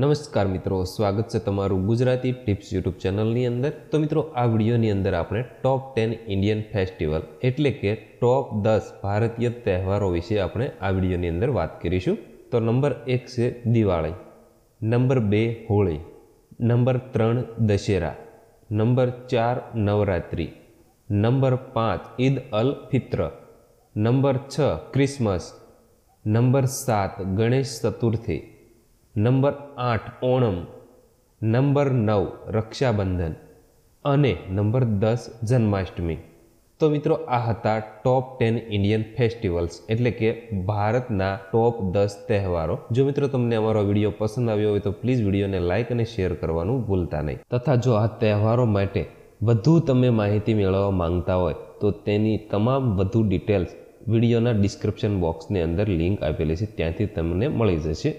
નમસ્કાર મિત્રો સ્વાગત છે તમારું ગુજરાતી ટિપ્સ યુટ્યુબ ચેનલની અંદર તો મિત્રો આ વિડીયોની અંદર આપણે ટોપ ટેન ઇન્ડિયન ફેસ્ટિવલ એટલે કે ટોપ દસ ભારતીય તહેવારો વિશે આપણે આ વિડીયોની અંદર વાત કરીશું તો નંબર એક છે દિવાળી નંબર બે હોળી નંબર ત્રણ દશેરા નંબર ચાર નવરાત્રિ નંબર પાંચ ઈદ અલ ફિત્ર નંબર છ ક્રિસમસ નંબર સાત ગણેશ ચતુર્થી નંબર આઠ ઓણમ નંબર નવ રક્ષાબંધન અને નંબર દસ જન્માષ્ટમી તો મિત્રો આ હતા ટોપ ટેન ઇન્ડિયન ફેસ્ટિવલ્સ એટલે કે ભારતના ટોપ દસ તહેવારો જો મિત્રો તમને અમારો વિડીયો પસંદ આવ્યો હોય તો પ્લીઝ વિડીયોને લાઇક અને શેર કરવાનું ભૂલતા નહીં તથા જો આ તહેવારો માટે વધુ તમે માહિતી મેળવવા માંગતા હોય તો તેની તમામ વધુ ડિટેલ્સ વિડીયોના ડિસ્ક્રિપ્શન બોક્સની અંદર લિંક આપેલી છે ત્યાંથી તમને મળી જશે